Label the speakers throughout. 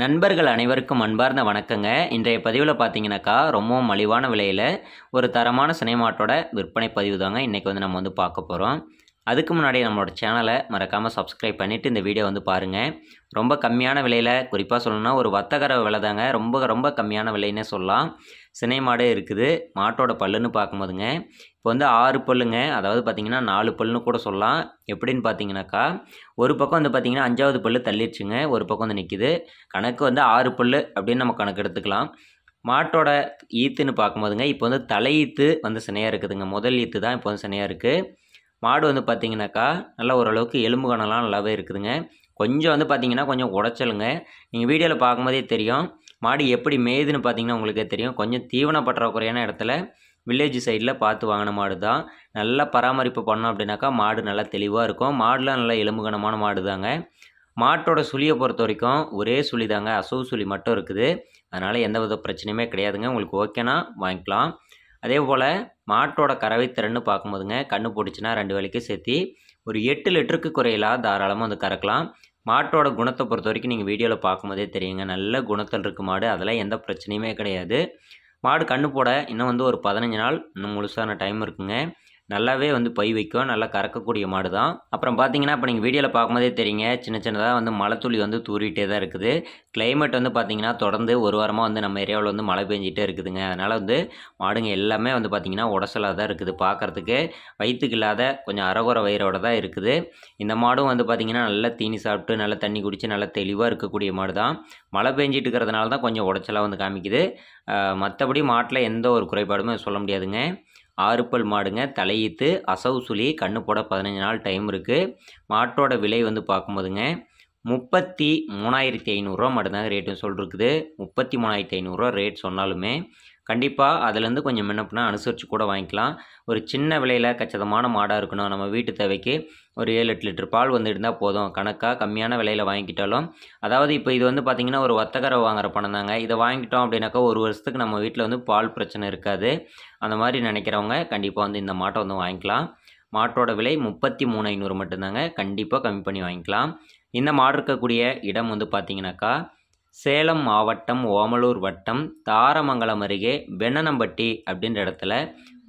Speaker 1: நண்பர்கள் அனைவருக்கும் அன்பார்ந்த வணக்கங்க இன்றைய பதிவில் பார்த்தீங்கன்னாக்கா ரொம்பவும் மலிவான விலையில் ஒரு தரமான சினிமாட்டோட விற்பனை பதிவு தாங்க இன்றைக்கி வந்து நம்ம வந்து பார்க்க போகிறோம் அதுக்கு முன்னாடி நம்மளோட சேனலை மறக்காமல் சப்ஸ்கிரைப் பண்ணிவிட்டு இந்த வீடியோ வந்து பாருங்கள் ரொம்ப கம்மியான விலையில் குறிப்பாக சொல்லணும்னா ஒரு வத்தகர விலை தாங்க ரொம்ப ரொம்ப கம்மியான விலைன்னே சொல்லலாம் சினை மாடு இருக்குது மாட்டோட பல்லுன்னு பார்க்கும்போதுங்க இப்போ வந்து ஆறு பல்லுங்க அதாவது பார்த்திங்கன்னா நாலு பல்லுன்னு கூட சொல்லலாம் எப்படின்னு பார்த்தீங்கனாக்கா ஒரு பக்கம் வந்து பார்த்திங்கன்னா அஞ்சாவது பல்லு தள்ளிடுச்சுங்க ஒரு பக்கம் வந்து நிற்கிது கணக்கு வந்து ஆறு பல்லு அப்படின்னு நம்ம கணக்கு எடுத்துக்கலாம் மாட்டோட ஈத்துன்னு பார்க்கும்போதுங்க இப்போ வந்து தலையீத்து வந்து சினையாக இருக்குதுங்க முதல் ஈத்து தான் இப்போ வந்து சினையாக இருக்குது மாடு வந்து பார்த்திங்கனாக்கா நல்லா ஓரளவுக்கு எலும்பு கணம்லாம் நல்லாவே இருக்குதுங்க கொஞ்சம் வந்து பார்த்திங்கன்னா கொஞ்சம் உடச்சலுங்க நீங்கள் வீடியோவில் பார்க்கும்போதே தெரியும் மாடு எப்படி மேயுதுன்னு பார்த்திங்கன்னா உங்களுக்கே தெரியும் கொஞ்சம் தீவன பற்றாக்குறையான இடத்துல வில்லேஜ் சைடில் பார்த்து வாங்கின மாடு தான் நல்லா பராமரிப்பு பண்ணோம் அப்படின்னாக்கா மாடு நல்லா தெளிவாக இருக்கும் மாடுலாம் நல்லா கணமான மாடு தாங்க மாட்டோட சுழியை பொறுத்த வரைக்கும் ஒரே சுழி தாங்க அசவு சுழி மட்டும் இருக்குது அதனால் எந்த வித பிரச்சனையுமே கிடையாதுங்க உங்களுக்கு ஓகேனா வாங்கிக்கலாம் அதே போல் மாட்டோட கறவை திறன்னு பார்க்கும்போதுங்க கண்ணு போட்டுச்சுன்னா ரெண்டு வேலைக்கு சேர்த்து ஒரு எட்டு லிட்டருக்கு குறையிலாக தாராளமாக வந்து கறக்கலாம் மாட்டோட குணத்தை பொறுத்த வரைக்கும் நீங்கள் வீடியோவில் பார்க்கும்போதே தெரியுங்க நல்ல குணத்தில் இருக்கு மாடு அதெல்லாம் எந்த பிரச்சனையுமே கிடையாது மாடு கண்ணு போட இன்னும் வந்து ஒரு பதினஞ்சு நாள் இன்னும் முழுசான டைம் இருக்குங்க நல்லாவே வந்து பை வைக்கும் நல்லா கறக்கக்கூடிய மாடு தான் அப்புறம் பார்த்தீங்கன்னா இப்போ நீங்கள் வீடியோவில் பார்க்கும்போதே தெரியுங்க சின்ன சின்னதாக வந்து மழைத்துளி வந்து தூரிகிட்டே தான் இருக்குது கிளைமேட் வந்து பார்த்திங்கன்னா தொடர்ந்து ஒரு வாரமாக வந்து நம்ம ஏரியாவில் வந்து மழை பெஞ்சிகிட்டே இருக்குதுங்க அதனால் வந்து மாடுங்க எல்லாமே வந்து பார்த்திங்கன்னா உடசலாக தான் இருக்குது பார்க்குறதுக்கு வயிற்றுக்கு இல்லாத கொஞ்சம் அறகுற வயிறோட தான் இருக்குது இந்த மாடும் வந்து பார்த்திங்கன்னா நல்லா தீனி சாப்பிட்டு நல்லா தண்ணி குடித்து நல்லா தெளிவாக இருக்கக்கூடிய மாடு தான் மழை பெஞ்சிட்டு இருக்கிறதுனால தான் கொஞ்சம் உடச்சலாக வந்து காமிக்குது மற்றபடி மாட்டில் எந்த ஒரு குறைபாடுமே சொல்ல முடியாதுங்க ஆறுப்பல் மாடுங்க தலையீத்து அசவு சுழி கண்ணு போட பதினஞ்சு நாள் டைம் இருக்குது மாட்டோட விலை வந்து பார்க்கும்போதுங்க முப்பத்தி மூணாயிரத்தி ஐநூறுரூவா மட்டும்தாங்க ரேட்டுன்னு சொல்லிருக்குது முப்பத்தி மூணாயிரத்தி ஐநூறுரூவா ரேட் சொன்னாலுமே கண்டிப்பாக அதுலேருந்து கொஞ்சம் என்னப்புனா அனுசரித்து கூட வாங்கிக்கலாம் ஒரு சின்ன விலையில் கச்சிதமான மாடாக இருக்கணும் நம்ம வீட்டு தேவைக்கு ஒரு ஏழு எட்டு லிட்டர் பால் வந்து இருந்தால் போதும் கணக்காக கம்மியான விலையில் வாங்கிக்கிட்டாலும் அதாவது இப்போ இது வந்து பார்த்திங்கன்னா ஒரு ஒத்தக்கரை வாங்குகிற பணம் தாங்க இதை வாங்கிட்டோம் அப்படின்னாக்கா ஒரு வருஷத்துக்கு நம்ம வீட்டில் வந்து பால் பிரச்சனை இருக்காது அந்த மாதிரி நினைக்கிறவங்க கண்டிப்பாக வந்து இந்த மாட்டை வந்து வாங்கிக்கலாம் மாட்டோட விலை முப்பத்தி மூணு ஐநூறு மட்டும்தாங்க கண்டிப்பாக கம்மி பண்ணி வாங்கிக்கலாம் இந்த மாடு இருக்கக்கூடிய இடம் வந்து பார்த்திங்கனாக்கா சேலம் மாவட்டம் ஓமலூர் வட்டம் தாரமங்கலம் அருகே வெண்ணனம்பட்டி அப்படின்ற இடத்துல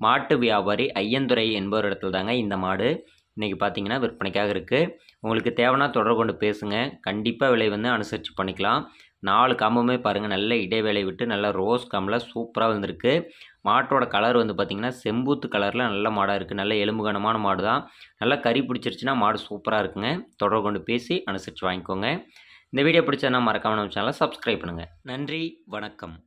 Speaker 1: மாட்டு வியாபாரி ஐயந்துரை என்பவர் இடத்துல தாங்க இந்த மாடு இன்றைக்கி பார்த்தீங்கன்னா விற்பனைக்காக இருக்குது உங்களுக்கு தேவைன்னா தொடர்பு கொண்டு பேசுங்க கண்டிப்பாக விலை வந்து அனுசரித்து பண்ணிக்கலாம் நாலு கம்பமே பாருங்கள் நல்ல இடைவேளை விட்டு நல்லா ரோஸ் கம்பில் சூப்பராக வந்திருக்கு மாட்டோட கலர் வந்து பார்த்திங்கன்னா செம்பூத்து கலரில் நல்ல மாடாக இருக்குது நல்ல எலும்புகனமான மாடு தான் நல்லா கறி பிடிச்சிருச்சுன்னா மாடு சூப்பராக இருக்குங்க தொடர்பு கொண்டு பேசி அனுசரித்து வாங்கிக்கோங்க இந்த வீடியோ பிடிச்சதுன்னா மறக்காம நம்ம சேனலை சப்ஸ்கிரைப் பண்ணுங்கள் நன்றி வணக்கம்